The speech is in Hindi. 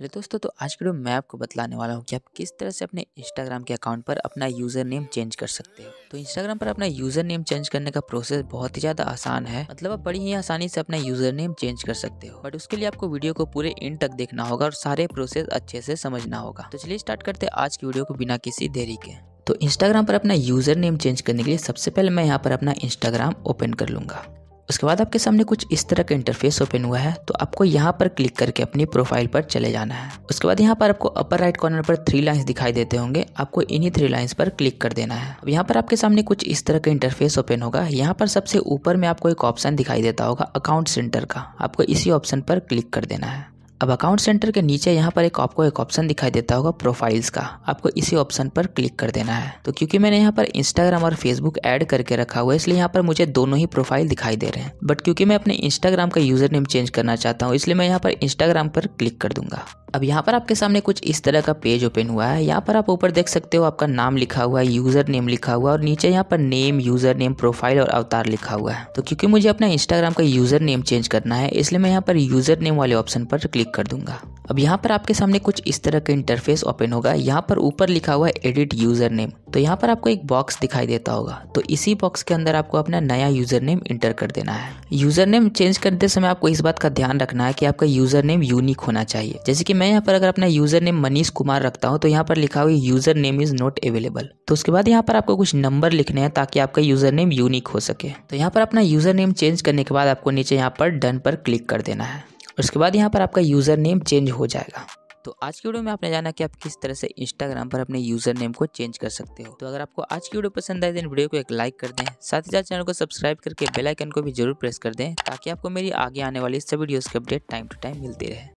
हेलो दोस्तों तो आज के वीडियो मैं आपको बतलाने वाला हूँ कि आप किस तरह से अपने इंस्टाग्राम के अकाउंट पर अपना यूज़र नेम चेंज कर सकते हो तो इंस्टाग्राम पर अपना यूज़र नेम चेंज करने का प्रोसेस बहुत ही ज़्यादा आसान है मतलब आप बड़ी ही आसानी से अपना यूज़र नेम चेंज कर सकते हो बट उसके लिए आपको वीडियो को पूरे एंड तक देखना होगा और सारे प्रोसेस अच्छे से समझना होगा तो चलिए स्टार्ट करते आज की वीडियो को बिना किसी देरी के तो इंस्टाग्राम पर अपना यूज़र नेम चेंज करने के लिए सबसे पहले मैं यहाँ पर अपना इंस्टाग्राम ओपन कर लूंगा उसके बाद आपके सामने कुछ इस तरह का इंटरफेस ओपन हुआ है तो आपको यहाँ पर क्लिक करके अपनी प्रोफाइल पर चले जाना है उसके बाद यहाँ पर आपको अपर राइट कॉर्नर पर थ्री लाइन्स दिखाई देते होंगे आपको इन्हीं थ्री लाइन्स पर क्लिक कर देना है यहाँ पर आपके सामने कुछ इस तरह का इंटरफेस ओपन होगा यहाँ पर सबसे ऊपर में आपको एक ऑप्शन दिखाई देता होगा अकाउंट सेंटर का आपको इसी ऑप्शन पर क्लिक कर देना है अब अकाउंट सेंटर के नीचे यहाँ पर एक आपको एक ऑप्शन दिखाई देता होगा प्रोफाइल्स का आपको इसी ऑप्शन पर क्लिक कर देना है तो क्योंकि मैंने यहाँ पर इंस्टाग्राम और फेसबुक ऐड करके रखा हुआ है इसलिए यहाँ पर मुझे दोनों ही प्रोफाइल दिखाई दे रहे हैं बट क्योंकि मैं अपने इंस्टाग्राम का यूजर नेम चेंज करना चाहता हूँ इसलिए मैं यहाँ पर इंस्टाग्राम पर क्लिक कर दूंगा अब यहाँ पर आपके सामने कुछ इस तरह का पेज ओपन हुआ है यहाँ पर आप ऊपर देख सकते हो आपका नाम लिखा हुआ है यूजर नेम लिखा हुआ है और नीचे यहाँ पर नेम यूजर नेम प्रोफाइल और अवतार लिखा हुआ है तो क्योंकि मुझे अपना इंस्टाग्राम का यूजर नेम चेंज करना है इसलिए मैं यहाँ पर यूजर नेम वाले ऑप्शन पर क्लिक क्लिक कर दूंगा अब यहाँ पर आपके सामने कुछ इस तरह का इंटरफेस ओपन होगा यहाँ पर ऊपर लिखा हुआ है एडिट यूज़र नेम तो यहाँ पर आपको एक बॉक्स दिखाई देता होगा तो इसी बॉक्स के अंदर आपको अपना नया यूज़र नेम इंटर कर देना है यूज़र नेम चेंज करते समय आपको इस बात का ध्यान रखना है कि आपका यूज़र नेम यूनिक होना चाहिए जैसे कि मैं यहाँ पर अगर अपना यूज़र नेम मनीष कुमार रखता हूँ तो यहाँ पर लिखा हुआ user name is not available तो उसके बाद यहाँ पर आपको कुछ नंबर लिखने हैं ताकि आपका यूज़र नेम यूनिक हो सके तो यहाँ पर अपना यूज़र नेम चेंज करने के बाद आपको नीचे यहाँ पर डन पर क्लिक कर देना है और उसके बाद यहाँ पर आपका यूज़र नेम चेंज हो जाएगा तो आज की वीडियो में आपने जाना कि आप किस तरह से इंस्टाग्राम पर अपने यूजर नेम को चेंज कर सकते हो तो अगर आपको आज की वीडियो पसंद आए तो वीडियो को एक लाइक कर दें साथ ही साथ चैनल को सब्सक्राइब करके बेल आइकन को भी जरूर प्रेस कर दें ताकि आपको मेरी आगे आने वाली सभी वीडियोस के अपडेट टाइम टू टाइम मिलते रहे